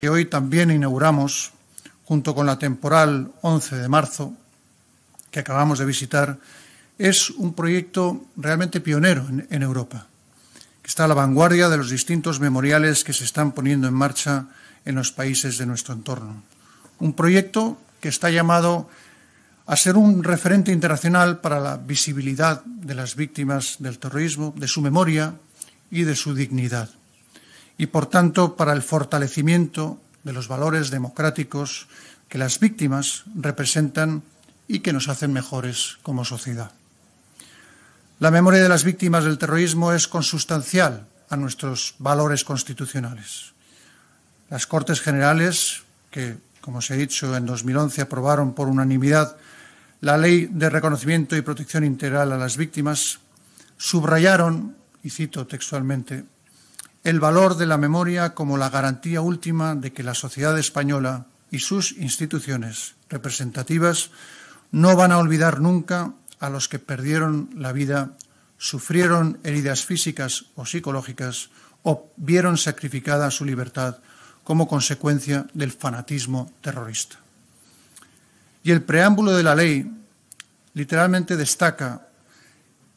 que hoy también inauguramos, junto con la temporal 11 de marzo, que acabamos de visitar, es un proyecto realmente pionero en, en Europa, que está a la vanguardia de los distintos memoriales que se están poniendo en marcha en los países de nuestro entorno. Un proyecto que está llamado a ser un referente internacional para la visibilidad de las víctimas del terrorismo, de su memoria y de su dignidad y, por tanto, para el fortalecimiento de los valores democráticos que las víctimas representan y que nos hacen mejores como sociedad. La memoria de las víctimas del terrorismo es consustancial a nuestros valores constitucionales. Las Cortes Generales, que, como se ha dicho, en 2011 aprobaron por unanimidad la Ley de Reconocimiento y Protección Integral a las Víctimas, subrayaron, y cito textualmente, el valor de la memoria como la garantía última de que la sociedad española y sus instituciones representativas no van a olvidar nunca a los que perdieron la vida, sufrieron heridas físicas o psicológicas o vieron sacrificada su libertad como consecuencia del fanatismo terrorista. Y el preámbulo de la ley literalmente destaca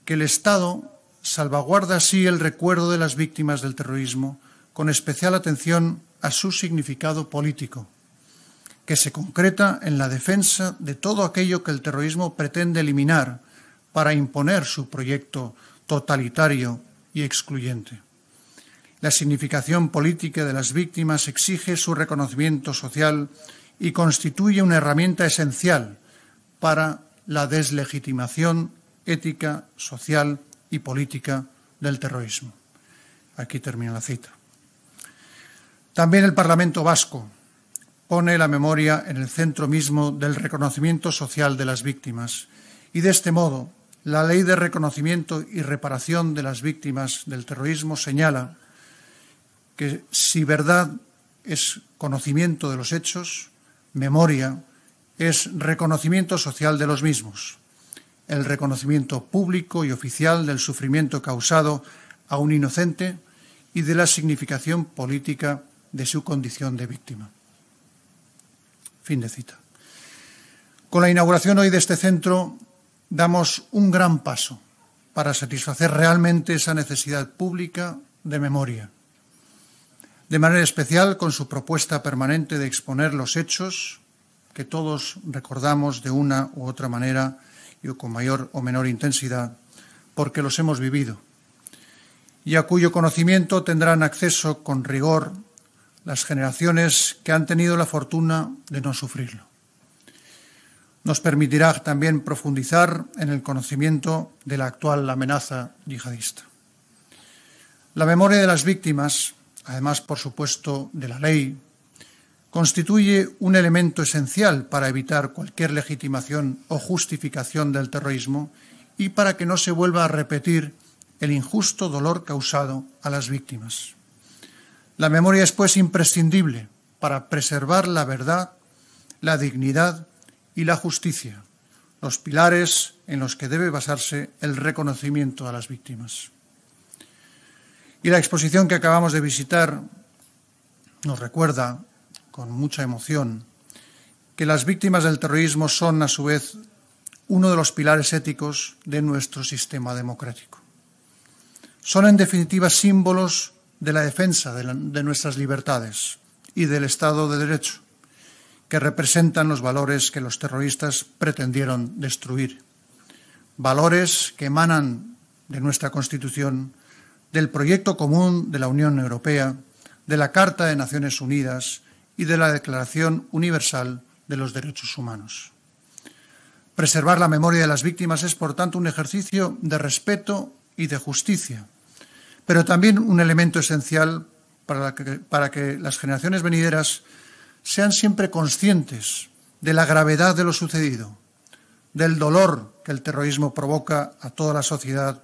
que el Estado salvaguarda así el recuerdo de las víctimas del terrorismo, con especial atención a su significado político, que se concreta en la defensa de todo aquello que el terrorismo pretende eliminar para imponer su proyecto totalitario y excluyente. La significación política de las víctimas exige su reconocimiento social y constituye una herramienta esencial para la deslegitimación ética, social y política del terrorismo. Aquí termina la cita. También el Parlamento vasco pone la memoria en el centro mismo del reconocimiento social de las víctimas y de este modo la Ley de Reconocimiento y Reparación de las Víctimas del Terrorismo señala que si verdad es conocimiento de los hechos, memoria es reconocimiento social de los mismos el reconocimiento público y oficial del sufrimiento causado a un inocente y de la significación política de su condición de víctima. Fin de cita. Con la inauguración hoy de este centro damos un gran paso para satisfacer realmente esa necesidad pública de memoria. De manera especial con su propuesta permanente de exponer los hechos que todos recordamos de una u otra manera y con mayor o menor intensidad, porque los hemos vivido, y a cuyo conocimiento tendrán acceso con rigor las generaciones que han tenido la fortuna de no sufrirlo. Nos permitirá también profundizar en el conocimiento de la actual amenaza yihadista. La memoria de las víctimas, además, por supuesto, de la ley, constituye un elemento esencial para evitar cualquier legitimación o justificación del terrorismo y para que no se vuelva a repetir el injusto dolor causado a las víctimas. La memoria es pues imprescindible para preservar la verdad, la dignidad y la justicia, los pilares en los que debe basarse el reconocimiento a las víctimas. Y la exposición que acabamos de visitar nos recuerda con mucha emoción que las víctimas del terrorismo son, a su vez, uno de los pilares éticos de nuestro sistema democrático. Son, en definitiva, símbolos de la defensa de, nuestras libertades y del Estado de Derecho, que representan los valores que los terroristas pretendieron destruir, valores que emanan de nuestra Constitución, del proyecto común de la Unión Europea, de la Carta de Naciones Unidas, y de la Declaración Universal de los Derechos Humanos. Preservar la memoria de las víctimas es, por tanto, un ejercicio de respeto y de justicia, pero también un elemento esencial para que, para que las generaciones venideras sean siempre conscientes de la gravedad de lo sucedido, del dolor que el terrorismo provoca a toda la sociedad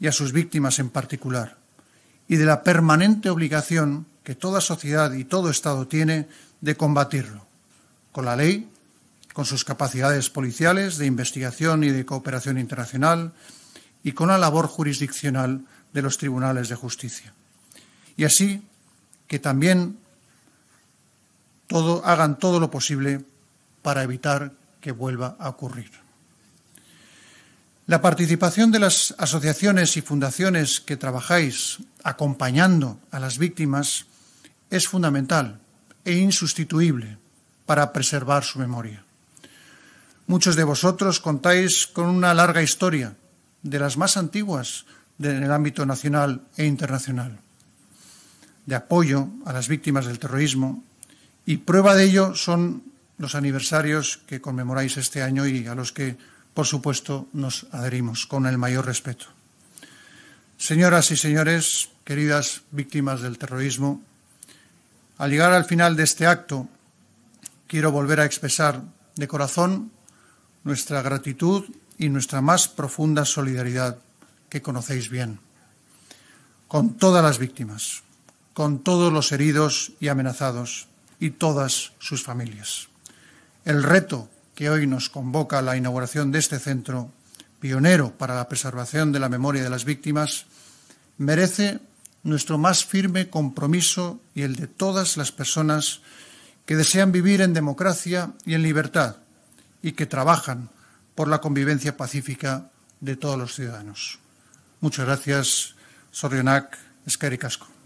y a sus víctimas en particular, y de la permanente obligación que toda sociedad y todo Estado tiene de combatirlo, con la ley, con sus capacidades policiales de investigación y de cooperación internacional y con la labor jurisdiccional de los tribunales de justicia. Y así que también todo, hagan todo lo posible para evitar que vuelva a ocurrir. La participación de las asociaciones y fundaciones que trabajáis acompañando a las víctimas es fundamental e insustituible para preservar su memoria. Muchos de vosotros contáis con una larga historia, de las más antiguas en el ámbito nacional e internacional, de apoyo a las víctimas del terrorismo, y prueba de ello son los aniversarios que conmemoráis este año y a los que, por supuesto, nos adherimos con el mayor respeto. Señoras y señores, queridas víctimas del terrorismo, al llegar al final de este acto, quiero volver a expresar de corazón nuestra gratitud y nuestra más profunda solidaridad que conocéis bien, con todas las víctimas, con todos los heridos y amenazados y todas sus familias. El reto que hoy nos convoca la inauguración de este centro, pionero para la preservación de la memoria de las víctimas, merece nuestro más firme compromiso y el de todas las personas que desean vivir en democracia y en libertad y que trabajan por la convivencia pacífica de todos los ciudadanos. Muchas gracias, Sorionac, Casco.